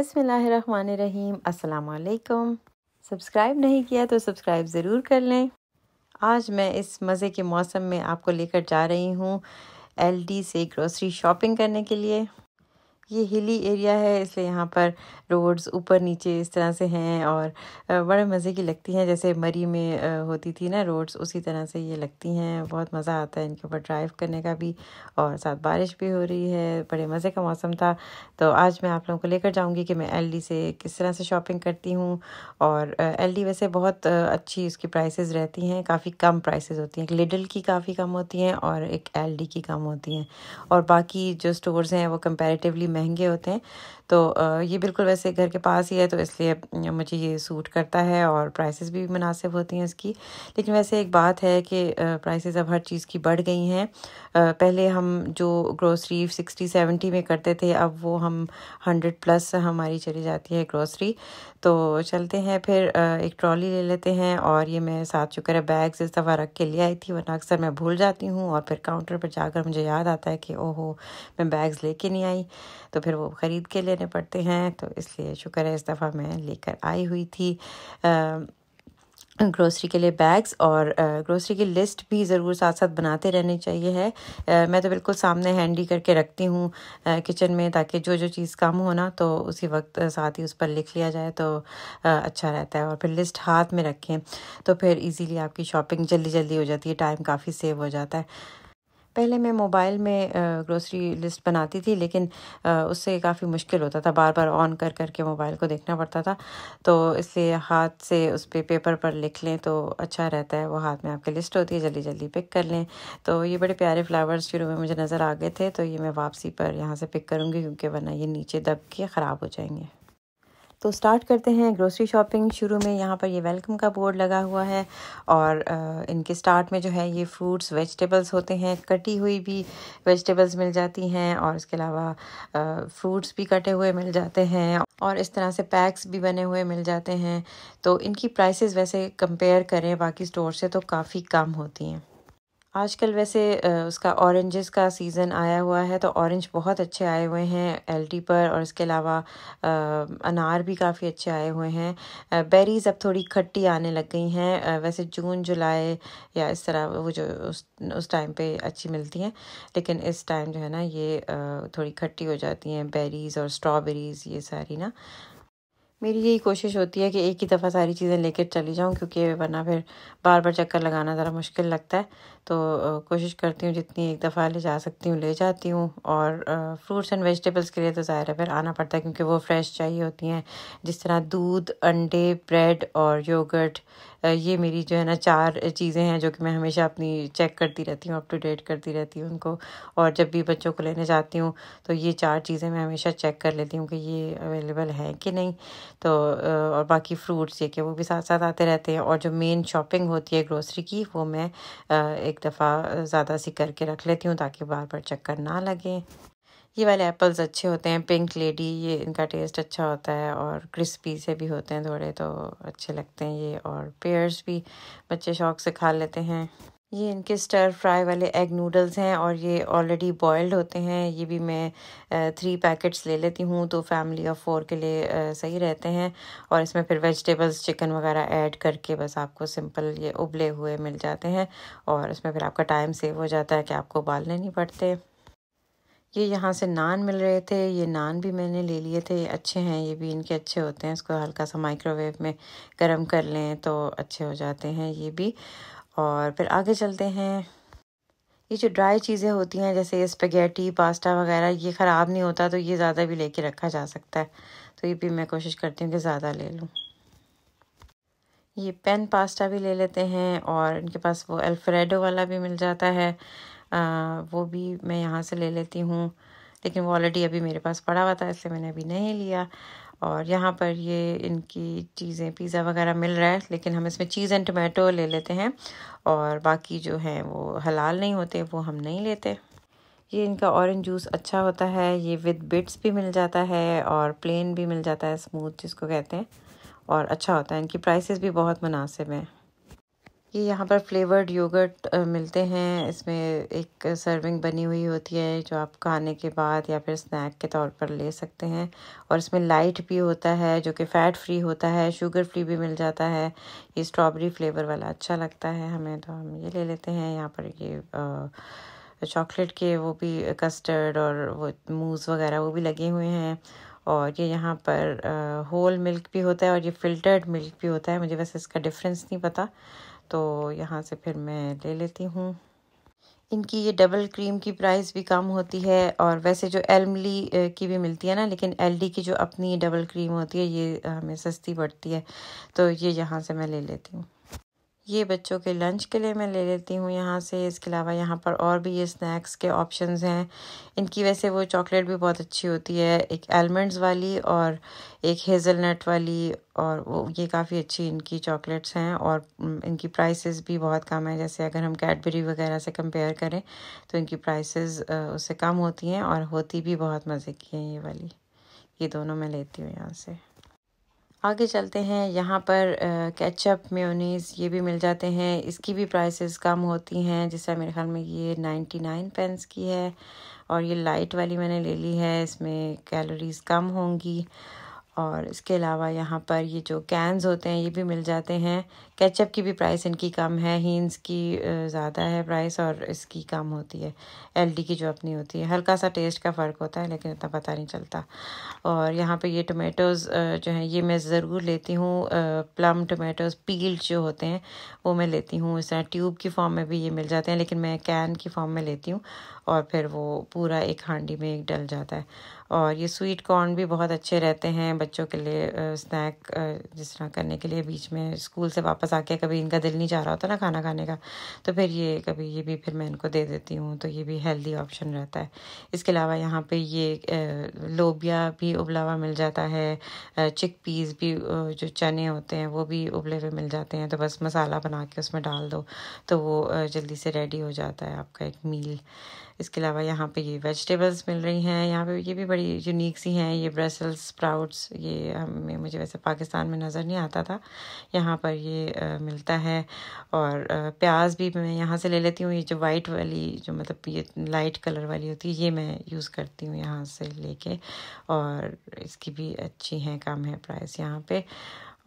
बसमीम अल्लाम सब्सक्राइब नहीं किया तो सब्सक्राइब ज़रूर कर लें आज मैं इस मज़े के मौसम में आपको लेकर जा रही हूँ एलडी से ग्रोसरी शॉपिंग करने के लिए ये हिली एरिया है इसलिए यहाँ पर रोड्स ऊपर नीचे इस तरह से हैं और बड़े मज़े की लगती हैं जैसे मरी में होती थी ना रोड्स उसी तरह से ये लगती हैं बहुत मज़ा आता है इनके ऊपर ड्राइव करने का भी और साथ बारिश भी हो रही है बड़े मज़े का मौसम था तो आज मैं आप लोगों को लेकर जाऊँगी कि मैं एल से किस तरह से शॉपिंग करती हूँ और एल वैसे बहुत अच्छी उसकी प्राइस रहती हैं काफ़ी कम प्राइस होती हैं एक लिडल की काफ़ी कम होती हैं और एक एल की कम होती हैं और बाकी जो स्टोर्स हैं वो कंपेरेटिवली महंगे होते हैं तो ये बिल्कुल वैसे घर के पास ही है तो इसलिए मुझे ये सूट करता है और प्राइसेस भी मुनासिब होती हैं इसकी लेकिन वैसे एक बात है कि प्राइसेस अब हर चीज़ की बढ़ गई हैं पहले हम जो ग्रोसरी सिक्सटी सेवेंटी में करते थे अब वो हम हंड्रेड प्लस हमारी चली जाती है ग्रोसरी तो चलते हैं फिर एक ट्रॉली ले लेते हैं और ये मैं साथ चुकर है बैग्स इस दफ़ा रख के ले आई थी वरना अक्सर मैं भूल जाती हूँ और फिर काउंटर पर जाकर मुझे याद आता है कि ओहो मैं बैग्स लेके नहीं आई तो फिर वो ख़रीद के ले देने पड़ते हैं तो इसलिए शुक्र है इस दफ़ा मैं लेकर आई हुई थी ग्रोसरी के लिए बैग्स और ग्रोसरी की लिस्ट भी ज़रूर साथ साथ बनाते रहने चाहिए है मैं तो बिल्कुल सामने हैंडी करके रखती हूँ किचन में ताकि जो जो चीज़ कम हो ना तो उसी वक्त साथ ही उस पर लिख लिया जाए तो अच्छा रहता है और फिर लिस्ट हाथ में रखें तो फिर इजीली आपकी शॉपिंग जल्दी जल्दी हो जाती है टाइम काफ़ी सेव हो जाता है पहले मैं मोबाइल में ग्रोसरी लिस्ट बनाती थी लेकिन उससे काफ़ी मुश्किल होता था बार बार ऑन कर कर के मोबाइल को देखना पड़ता था तो इसलिए हाथ से उस पर पे पेपर पर लिख लें तो अच्छा रहता है वो हाथ में आपकी लिस्ट होती है जल्दी जल्दी पिक कर लें तो ये बड़े प्यारे फ्लावर्स शुरू में मुझे नज़र आ गए थे तो ये मैं वापसी पर यहाँ से पिक करूँगी क्योंकि वरना ये नीचे दब के ख़राब हो जाएंगे तो स्टार्ट करते हैं ग्रोसरी शॉपिंग शुरू में यहाँ पर ये वेलकम का बोर्ड लगा हुआ है और इनके स्टार्ट में जो है ये फ्रूट्स वेजिटेबल्स होते हैं कटी हुई भी वेजिटेबल्स मिल जाती हैं और इसके अलावा फ्रूट्स भी कटे हुए मिल जाते हैं और इस तरह से पैक्स भी बने हुए मिल जाते हैं तो इनकी प्राइसेस वैसे कंपेयर करें बाकी स्टोर से तो काफ़ी कम होती हैं आजकल वैसे उसका ऑरेंजेस का सीज़न आया हुआ है तो ऑरेंज बहुत अच्छे आए हुए हैं एलडी पर और इसके अलावा अनार भी काफ़ी अच्छे आए हुए हैं बेरीज़ अब थोड़ी खट्टी आने लग गई हैं वैसे जून जुलाई या इस तरह वो जो उस उस टाइम पे अच्छी मिलती हैं लेकिन इस टाइम जो है ना ये थोड़ी खट्टी हो जाती हैं बेरीज़ और स्ट्रॉबेरीज़ ये सारी ना मेरी यही कोशिश होती है कि एक ही दफ़ा सारी चीज़ें लेकर चली जाऊं क्योंकि वरना फिर बार बार चक्कर लगाना ज़रा मुश्किल लगता है तो कोशिश करती हूँ जितनी एक दफ़ा ले जा सकती हूँ ले जाती हूँ और फ्रूट्स एंड वेजिटेबल्स के लिए तो ज़ाहिर है फिर आना पड़ता है क्योंकि वो फ्रेश चाहिए होती हैं जिस तरह दूध अंडे ब्रेड और योगर्ट ये मेरी जो है ना चार चीज़ें हैं जो कि मैं हमेशा अपनी चेक करती रहती हूँ अप टू डेट करती रहती हूँ उनको और जब भी बच्चों को लेने जाती हूँ तो ये चार चीज़ें मैं हमेशा चेक कर लेती हूँ कि ये अवेलेबल हैं कि नहीं तो और बाकी फ्रूट्स ये कि वो भी साथ साथ आते रहते हैं और जो मेन शॉपिंग होती है ग्रोसरी की वो मैं एक दफ़ा ज़्यादा सी करके रख लेती हूँ ताकि बार बार चक्कर ना लगे ये वाले एप्पल्स अच्छे होते हैं पिंक लेडी ये इनका टेस्ट अच्छा होता है और क्रिस्पी से भी होते हैं थोड़े तो अच्छे लगते हैं ये और पेयर्स भी बच्चे शौक से खा लेते हैं ये इनके स्टर फ्राई वाले एग नूडल्स हैं और ये ऑलरेडी बॉयल्ड होते हैं ये भी मैं थ्री पैकेट्स ले लेती हूँ तो फैमिली ऑफ फोर के लिए सही रहते हैं और इसमें फिर वेजिटेबल्स चिकन वगैरह ऐड करके बस आपको सिंपल ये उबले हुए मिल जाते हैं और इसमें फिर आपका टाइम सेव हो जाता है कि आपको उबालने नहीं पड़ते ये यहाँ से नान मिल रहे थे ये नान भी मैंने ले लिए थे अच्छे हैं ये भी इनके अच्छे होते हैं इसको हल्का सा माइक्रोवेव में गर्म कर लें तो अच्छे हो जाते हैं ये भी और फिर आगे चलते हैं ये जो ड्राई चीज़ें होती हैं जैसे स्पेगेटी पास्ता वगैरह ये ख़राब नहीं होता तो ये ज़्यादा भी लेके रखा जा सकता है तो ये भी मैं कोशिश करती हूँ कि ज़्यादा ले लूँ ये पेन पास्ता भी ले लेते हैं और इनके पास वो एल्फ्रेडो वाला भी मिल जाता है आ, वो भी मैं यहाँ से ले लेती हूँ लेकिन वो ऑलरेडी अभी मेरे पास पड़ा हुआ था इसलिए मैंने अभी नहीं लिया और यहाँ पर ये इनकी चीज़ें पिज़्ज़ा वगैरह मिल रहा है लेकिन हम इसमें चीज़ एंड टमाटो ले लेते हैं और बाकी जो हैं वो हलाल नहीं होते वो हम नहीं लेते ये इनका ऑरेंज जूस अच्छा होता है ये विद बिट्स भी मिल जाता है और प्लेन भी मिल जाता है स्मूथ जिसको कहते हैं और अच्छा होता है इनकी प्राइसेस भी बहुत मुनासिब हैं ये यहाँ पर फ्लेवर्ड योगर्ट मिलते हैं इसमें एक सर्विंग बनी हुई होती है जो आप खाने के बाद या फिर स्नैक के तौर पर ले सकते हैं और इसमें लाइट भी होता है जो कि फ़ैट फ्री होता है शुगर फ्री भी मिल जाता है ये स्ट्रॉबेरी फ्लेवर वाला अच्छा लगता है हमें तो हम ये ले लेते हैं यहाँ पर ये चॉकलेट के वो भी कस्टर्ड और वो मूज वगैरह वो भी लगे हुए हैं और ये यहाँ पर होल मिल्क भी होता है और ये फ़िल्टर्ड मिल्क भी होता है मुझे वैसे इसका डिफरेंस नहीं पता तो यहाँ से फिर मैं ले लेती हूँ इनकी ये डबल क्रीम की प्राइस भी कम होती है और वैसे जो एलमली की भी मिलती है ना लेकिन एलडी की जो अपनी डबल क्रीम होती है ये हमें सस्ती पड़ती है तो ये यहाँ से मैं ले लेती हूँ ये बच्चों के लंच के लिए मैं ले लेती हूँ यहाँ से इसके अलावा यहाँ पर और भी ये स्नैक्स के ऑप्शंस हैं इनकी वैसे वो चॉकलेट भी बहुत अच्छी होती है एक आलमंड्स वाली और एक हेज़लनट वाली और वो ये काफ़ी अच्छी इनकी चॉकलेट्स हैं और इनकी प्राइसेस भी बहुत कम है जैसे अगर हम कैडबरी वगैरह से कंपेयर करें तो इनकी प्राइसेस उससे कम होती हैं और होती भी बहुत मज़े की हैं ये वाली ये दोनों मैं लेती हूँ यहाँ से आगे चलते हैं यहाँ पर कैचअप मेयोनीज़ ये भी मिल जाते हैं इसकी भी प्राइसेस कम होती हैं जैसे मेरे ख्याल में ये नाइन्टी नाइन पेंस की है और ये लाइट वाली मैंने ले ली है इसमें कैलोरीज़ कम होंगी और इसके अलावा यहाँ पर ये जो कैंस होते हैं ये भी मिल जाते हैं कैचअप की भी प्राइस इनकी कम है हीन्स की ज़्यादा है प्राइस और इसकी कम होती है एलडी की जो अपनी होती है हल्का सा टेस्ट का फ़र्क होता है लेकिन इतना पता नहीं चलता और यहाँ पे ये टोमेटोज़ जो हैं ये मैं ज़रूर लेती हूँ प्लम टोमेटोज़ पील्ड जो होते हैं वो मैं लेती हूँ इस तरह ट्यूब की फॉर्म में भी ये मिल जाते हैं लेकिन मैं कैन की फॉर्म में लेती हूँ और फिर वो पूरा एक हांडी में एक डल जाता है और ये स्वीट कॉर्न भी बहुत अच्छे रहते हैं बच्चों के लिए स्नैक जिस तरह करने के लिए बीच में स्कूल से वापस आके कभी इनका दिल नहीं चाह रहा होता ना खाना खाने का तो फिर ये कभी ये भी फिर मैं इनको दे देती हूँ तो ये भी हेल्दी ऑप्शन रहता है इसके अलावा यहाँ पे ये लोबिया भी उबला हुआ मिल जाता है चिक पीस भी जो चने होते हैं वो भी उबले हुए मिल जाते हैं तो बस मसाला बना के उसमें डाल दो तो वो जल्दी से रेडी हो जाता है आपका एक मील इसके अलावा यहाँ पे ये वेजिटेबल्स मिल रही हैं यहाँ पे ये भी बड़ी यूनिक सी हैं ये ब्रेसल्स स्प्राउट्स ये हमें मुझे वैसे पाकिस्तान में नज़र नहीं आता था यहाँ पर ये आ, मिलता है और आ, प्याज भी मैं यहाँ से ले लेती हूँ ये जो वाइट वाली जो मतलब ये लाइट कलर वाली होती है ये मैं यूज़ करती हूँ यहाँ से लेके और इसकी भी अच्छी हैं कम है प्राइस यहाँ पर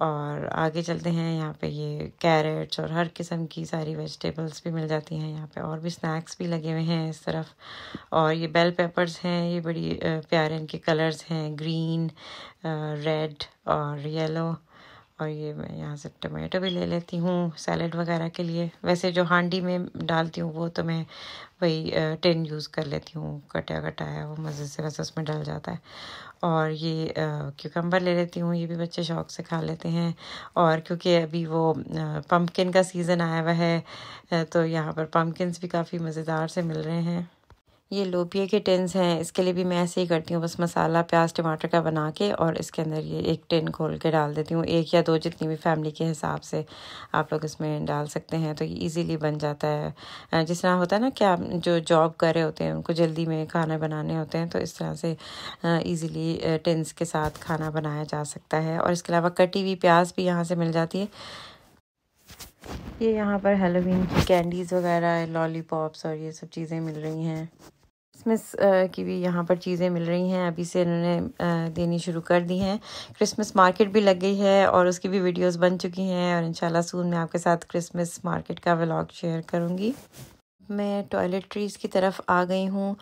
और आगे चलते हैं यहाँ पे ये कैरेट्स और हर किस्म की सारी वेजिटेबल्स भी मिल जाती हैं यहाँ पे और भी स्नैक्स भी लगे हुए हैं इस तरफ और ये बेल पेपर्स हैं ये बड़ी प्यारे इनके कलर्स हैं ग्रीन रेड और येलो और ये मैं यहाँ से टमाटो भी ले लेती हूँ सैलड वगैरह के लिए वैसे जो हांडी में डालती हूँ वो तो मैं वही टिन यूज़ कर लेती हूँ कटा कटाया वो मज़े से वैसे उसमें डल जाता है और ये क्यूकम्बर ले लेती हूँ ये भी बच्चे शौक से खा लेते हैं और क्योंकि अभी वो पम्पकिन का सीज़न आया हुआ है तो यहाँ पर पम्पकिन भी काफ़ी मज़ेदार से मिल रहे हैं ये लोबिया के टिन्स हैं इसके लिए भी मैं ऐसे ही करती हूँ बस मसाला प्याज टमाटर का बना के और इसके अंदर ये एक टिन खोल के डाल देती हूँ एक या दो जितनी भी फैमिली के हिसाब से आप लोग इसमें डाल सकते हैं तो ये ईज़िली बन जाता है जिस तरह होता है ना कि आप जो जॉब कर रहे होते हैं उनको जल्दी में खाना बनाने होते हैं तो इस तरह से ईज़िली टिन्स के साथ खाना बनाया जा सकता है और इसके अलावा कटी हुई प्याज भी यहाँ से मिल जाती है ये यहाँ पर हेलोवीन की कैंडीज़ वगैरह लॉलीपॉप्स और ये सब चीज़ें मिल रही हैं क्रिसमस की भी यहाँ पर चीज़ें मिल रही हैं अभी से इन्होंने देनी शुरू कर दी हैं क्रिसमस मार्केट भी लग गई है और उसकी भी वीडियोस बन चुकी हैं और इंशाल्लाह सून मैं आपके साथ क्रिसमस मार्केट का व्लॉग शेयर करूँगी मैं टॉयलेटरीज़ की तरफ आ गई हूँ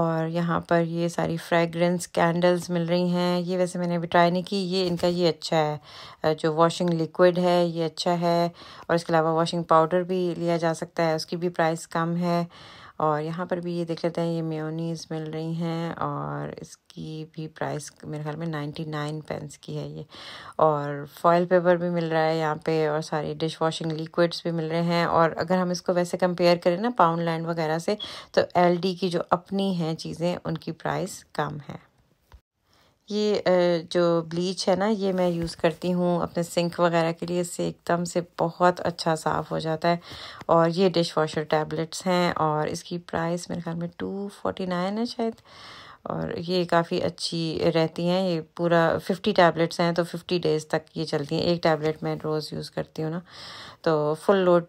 और यहाँ पर ये सारी फ्रेगरेंस कैंडल्स मिल रही हैं ये वैसे मैंने अभी ट्राई नहीं की ये इनका ये अच्छा है जो वॉशिंग लिक्विड है ये अच्छा है और इसके अलावा वॉशिंग पाउडर भी लिया जा सकता है उसकी भी प्राइस कम है और यहाँ पर भी ये देख लेते हैं ये मेयोनीज मिल रही हैं और इसकी भी प्राइस मेरे ख्याल में नाइन्टी नाइन पेंस की है ये और फॉयल पेपर भी मिल रहा है यहाँ पे और सारी डिश वॉशिंग लिक्विड्स भी मिल रहे हैं और अगर हम इसको वैसे कंपेयर करें ना पाउंड लैंड वगैरह से तो एल की जो अपनी हैं चीज़ें उनकी प्राइस कम है ये जो ब्लीच है ना ये मैं यूज़ करती हूँ अपने सिंक वगैरह के लिए इससे एकदम से बहुत अच्छा साफ़ हो जाता है और ये डिश वॉशर टैबलेट्स हैं और इसकी प्राइस मेरे ख्याल में टू फोर्टी नाइन है शायद और ये काफ़ी अच्छी रहती हैं ये पूरा फिफ्टी टैबलेट्स हैं तो फिफ्टी डेज़ तक ये चलती हैं एक टैबलेट मैं रोज़ यूज़ करती हूँ ना तो फुल लोड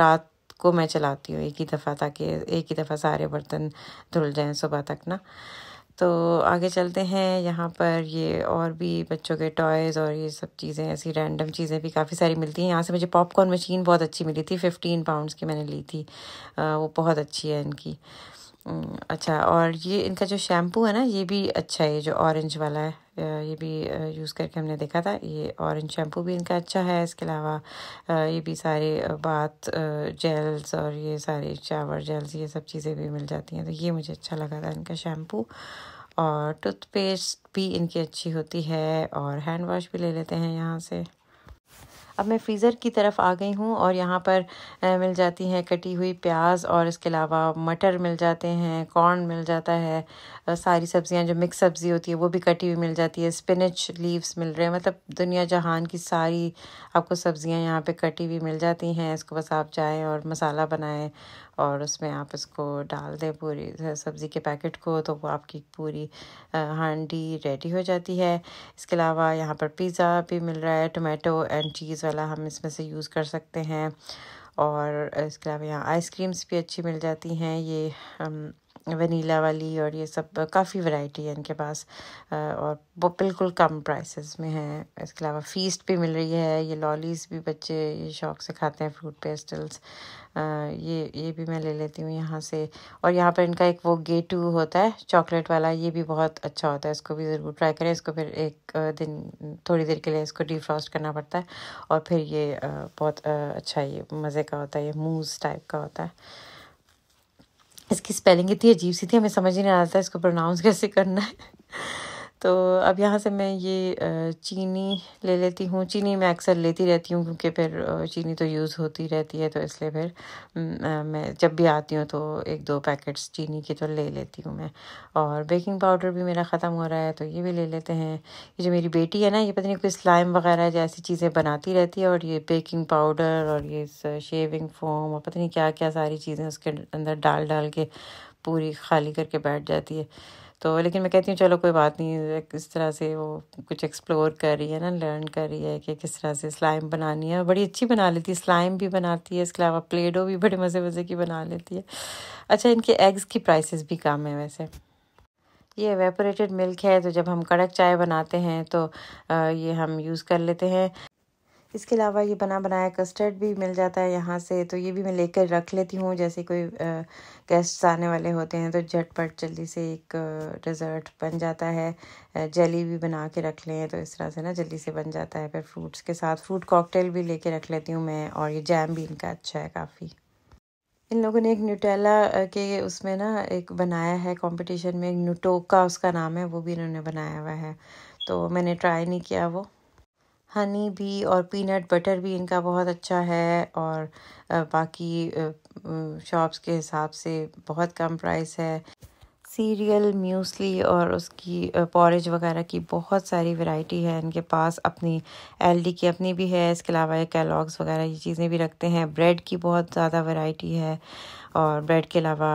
रात को मैं चलाती हूँ एक ही दफ़ा ताकि एक ही दफ़ा सारे बर्तन धुल जाएँ सुबह तक ना तो आगे चलते हैं यहाँ पर ये और भी बच्चों के टॉयज़ और ये सब चीज़ें ऐसी रैंडम चीज़ें भी काफ़ी सारी मिलती हैं यहाँ से मुझे पॉपकॉर्न मशीन बहुत अच्छी मिली थी फिफ्टीन पाउंड्स की मैंने ली थी आ, वो बहुत अच्छी है इनकी हम्म, अच्छा और ये इनका जो शैम्पू है ना ये भी अच्छा है जो ऑरेंज वाला है ये भी यूज़ करके हमने देखा था ये ऑरेंज शैम्पू भी इनका अच्छा है इसके अलावा ये भी सारे बाथ जेल्स और ये सारे चावर जेल्स ये सब चीज़ें भी मिल जाती हैं तो ये मुझे अच्छा लगा था इनका शैम्पू और टूथपेस्ट भी इनकी अच्छी होती है और हैंड वॉश भी ले लेते हैं यहाँ से अब मैं फ्रीज़र की तरफ आ गई हूँ और यहाँ पर मिल जाती हैं कटी हुई प्याज और इसके अलावा मटर मिल जाते हैं कॉर्न मिल जाता है सारी सब्ज़ियाँ जो मिक्स सब्ज़ी होती है वो भी कटी हुई मिल जाती है स्पिनच लीव्स मिल रहे हैं मतलब दुनिया जहान की सारी आपको सब्ज़ियाँ यहाँ पर कटी हुई मिल जाती हैं इसको बस आप जाएँ और मसाला बनाएँ और उसमें आप इसको डाल दें पूरी सब्ज़ी के पैकेट को तो वो आपकी पूरी हांडी रेडी हो जाती है इसके अलावा यहाँ पर पिज़्ज़ा भी मिल रहा है टोमेटो एंड चीज़ वाला हम इसमें से यूज़ कर सकते हैं और इसके अलावा यहाँ आइसक्रीम्स भी अच्छी मिल जाती हैं ये वनीला वाली और ये सब काफ़ी वैरायटी है इनके पास और वो बिल्कुल कम प्राइसेस में है इसके अलावा फीस्ट भी मिल रही है ये लॉलीज भी बच्चे ये शौक से खाते हैं फ्रूट पेस्टल्स ये ये भी मैं ले लेती हूँ यहाँ से और यहाँ पर इनका एक वो गेटू होता है चॉकलेट वाला ये भी बहुत अच्छा होता है इसको भी ज़रूर ट्राई करें इसको फिर एक दिन थोड़ी देर के लिए इसको डिफ्रॉस्ट करना पड़ता है और फिर ये बहुत अच्छा ये मज़े का होता है ये मूज टाइप का होता है इसकी स्पेलिंग इतनी अजीब सी थी हमें समझ ही नहीं आ रहा था इसको प्रोनाउंस कैसे करना है तो अब यहाँ से मैं ये चीनी ले लेती हूँ चीनी मैं अक्सर लेती रहती हूँ क्योंकि फिर चीनी तो यूज़ होती रहती है तो इसलिए फिर मैं जब भी आती हूँ तो एक दो पैकेट्स चीनी के तो ले लेती हूँ मैं और बेकिंग पाउडर भी मेरा ख़त्म हो रहा है तो ये भी ले लेते हैं ये जो मेरी बेटी है ना ये पता नहीं कोई स्लाइम वगैरह जैसी चीज़ें बनाती रहती है और ये बेकिंग पाउडर और ये शेविंग फोम और पता नहीं क्या क्या सारी चीज़ें उसके अंदर डाल डाल के पूरी खाली करके बैठ जाती है तो लेकिन मैं कहती हूँ चलो कोई बात नहीं किस तरह से वो कुछ एक्सप्लोर कर रही है ना लर्न कर रही है कि किस तरह से स्लाइम बनानी है बड़ी अच्छी बना लेती है स्लाइम भी बनाती है इसके अलावा प्लेडो भी बड़े मज़े मज़े की बना लेती है अच्छा इनके एग्स की प्राइसेस भी कम है वैसे ये वेपोरेटेड मिल्क है तो जब हम कड़क चाय बनाते हैं तो ये हम यूज़ कर लेते हैं इसके अलावा ये बना बनाया कस्टर्ड भी मिल जाता है यहाँ से तो ये भी मैं लेकर रख लेती हूँ जैसे कोई गेस्ट्स आने वाले होते हैं तो झटपट जल्दी से एक डिज़र्ट बन जाता है जेली भी बना के रख लें तो इस तरह से ना जल्दी से बन जाता है फिर फ्रूट्स के साथ फ्रूट कॉकटेल भी लेके रख लेती हूँ मैं और ये जैम भी इनका अच्छा है काफ़ी इन लोगों ने एक न्यूटेला के उसमें ना एक बनाया है कॉम्पिटिशन में एक न्यूटोका उसका नाम है वो भी इन्होंने बनाया हुआ है तो मैंने ट्राई नहीं किया वो हनी भी और पीनट बटर भी इनका बहुत अच्छा है और बाकी शॉप्स के हिसाब से बहुत कम प्राइस है सीरियल म्यूसली और उसकी पॉरेज वगैरह की बहुत सारी वैरायटी है इनके पास अपनी एलडी की अपनी भी है इसके अलावा ये कैलॉग्स वगैरह ये चीज़ें भी रखते हैं ब्रेड की बहुत ज़्यादा वैरायटी है और ब्रेड के अलावा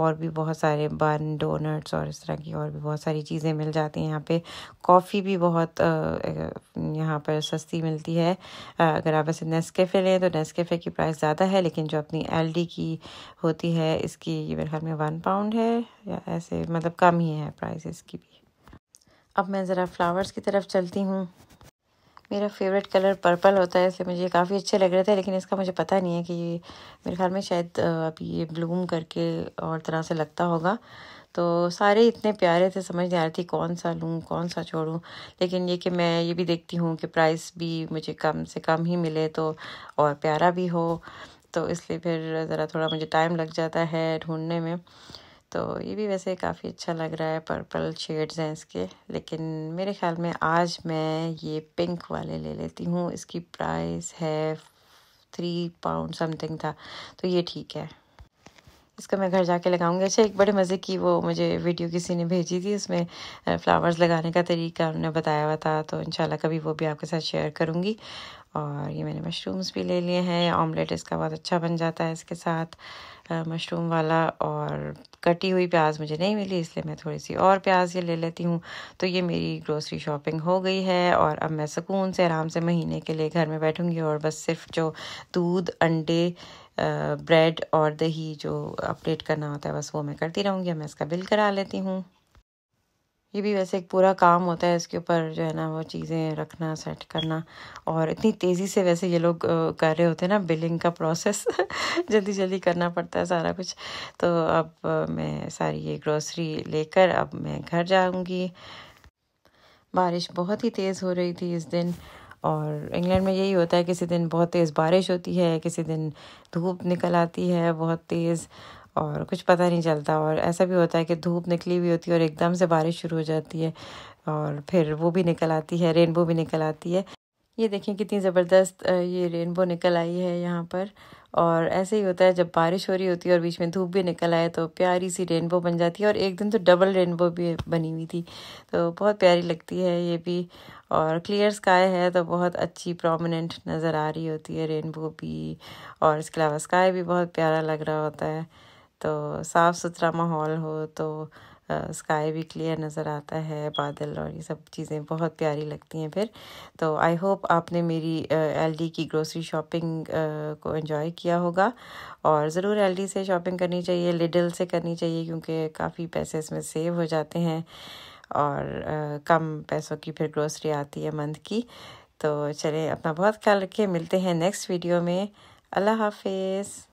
और भी बहुत सारे बन डोनट्स और इस तरह की और भी बहुत सारी चीज़ें मिल जाती हैं यहाँ पे कॉफ़ी भी बहुत यहाँ पर सस्ती मिलती है अगर आप ऐसे नेस्कैफे लें तो नेस्कैफे की प्राइस ज़्यादा है लेकिन जो अपनी एल की होती है इसकी मेरे ख्याल में वन पाउंड है या ऐसे मतलब कम ही है प्राइस इसकी भी अब मैं ज़रा फ्लावर्स की तरफ चलती हूँ मेरा फेवरेट कलर पर्पल होता है इसलिए मुझे काफ़ी अच्छे लग रहे थे लेकिन इसका मुझे पता नहीं है कि ये मेरे ख्याल में शायद अभी ये ब्लूम करके और तरह से लगता होगा तो सारे इतने प्यारे थे समझ नहीं आ रही थी कौन सा लूँ कौन सा छोड़ूँ लेकिन ये कि मैं ये भी देखती हूँ कि प्राइस भी मुझे कम से कम ही मिले तो और प्यारा भी हो तो इसलिए फिर ज़रा थोड़ा मुझे टाइम लग जाता है ढूँढने में तो ये भी वैसे काफ़ी अच्छा लग रहा है पर्पल शेड्स हैं इसके लेकिन मेरे ख्याल में आज मैं ये पिंक वाले ले लेती हूँ इसकी प्राइस है थ्री पाउंड समथिंग था तो ये ठीक है इसका मैं घर जाके लगाऊंगी अच्छा एक बड़े मज़े की वो मुझे वीडियो किसी ने भेजी थी उसमें फ्लावर्स लगाने का तरीका उन्होंने बताया हुआ था तो इंशाल्लाह कभी वो भी आपके साथ शेयर करूँगी और ये मैंने मशरूम्स भी ले लिए हैं ऑमलेट इसका बहुत अच्छा बन जाता है इसके साथ मशरूम वाला और कटी हुई प्याज मुझे नहीं मिली इसलिए मैं थोड़ी सी और प्याज ये ले लेती हूँ तो ये मेरी ग्रोसरी शॉपिंग हो गई है और अब मैं सुकून से आराम से महीने के लिए घर में बैठूँगी और बस सिर्फ जो दूध अंडे ब्रेड और दही जो अपडेट करना होता है बस वो मैं करती रहूँगी मैं इसका बिल करा लेती हूँ ये भी वैसे एक पूरा काम होता है इसके ऊपर जो है ना वो चीज़ें रखना सेट करना और इतनी तेज़ी से वैसे ये लोग कर रहे होते हैं ना बिलिंग का प्रोसेस जल्दी जल्दी करना पड़ता है सारा कुछ तो अब मैं सारी ये ग्रोसरी लेकर अब मैं घर जाऊँगी बारिश बहुत ही तेज़ हो रही थी इस दिन और इंग्लैंड में यही होता है किसी दिन बहुत तेज़ बारिश होती है किसी दिन धूप निकल आती है बहुत तेज़ और कुछ पता नहीं चलता और ऐसा भी होता है कि धूप निकली हुई होती है और एकदम से बारिश शुरू हो जाती है और फिर वो भी निकल आती है रेनबो भी निकल आती है ये देखें कितनी ज़बरदस्त ये रेनबो निकल आई है यहाँ पर और ऐसे ही होता है जब बारिश हो रही होती है और बीच में धूप भी निकल आए तो प्यारी सी रेनबो बन जाती है और एक दिन तो डबल रेनबो भी बनी हुई थी तो बहुत प्यारी लगती है ये भी और क्लियर स्काई है तो बहुत अच्छी प्रोमिनेंट नज़र आ रही होती है रेनबो भी और इसके अलावा स्काई भी बहुत प्यारा लग रहा होता है तो साफ़ सुथरा माहौल हो तो स्काई भी क्लियर नज़र आता है बादल और ये सब चीज़ें बहुत प्यारी लगती हैं फिर तो आई होप आपने मेरी एलडी की ग्रोसरी शॉपिंग को एंजॉय किया होगा और ज़रूर एलडी से शॉपिंग करनी चाहिए लिडल से करनी चाहिए क्योंकि काफ़ी पैसे इसमें सेव हो जाते हैं और कम पैसों की फिर ग्रोसरी आती है मंथ की तो चलें अपना बहुत ख्याल रखिए मिलते हैं नेक्स्ट वीडियो में अल्लाह हाफिज़